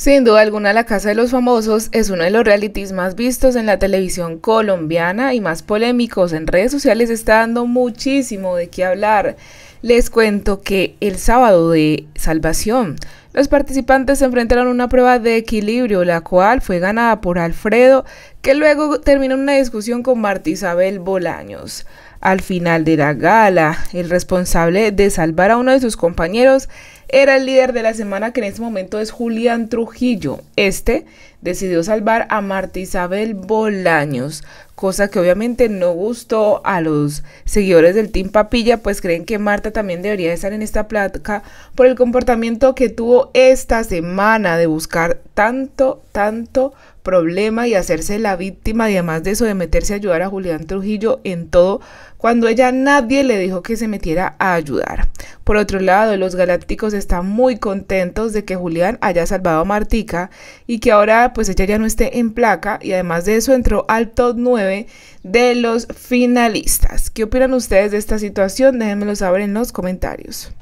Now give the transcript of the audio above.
Sin duda alguna, La Casa de los Famosos es uno de los realities más vistos en la televisión colombiana y más polémicos en redes sociales. Está dando muchísimo de qué hablar. Les cuento que el sábado de Salvación, los participantes se enfrentaron a una prueba de equilibrio, la cual fue ganada por Alfredo, que luego terminó una discusión con Marta Isabel Bolaños. Al final de la gala, el responsable de salvar a uno de sus compañeros era el líder de la semana que en ese momento es Julián Trujillo. Este decidió salvar a Marta Isabel Bolaños, cosa que obviamente no gustó a los seguidores del Team Papilla, pues creen que Marta también debería estar en esta plática por el comportamiento que tuvo esta semana de buscar tanto, tanto problema y hacerse la víctima y además de eso de meterse a ayudar a Julián Trujillo en todo cuando ella nadie le dijo que se metiera a ayudar. Por otro lado, los galácticos están muy contentos de que Julián haya salvado a Martica y que ahora pues ella ya no esté en placa y además de eso entró al top 9 de los finalistas. ¿Qué opinan ustedes de esta situación? Déjenmelo saber en los comentarios.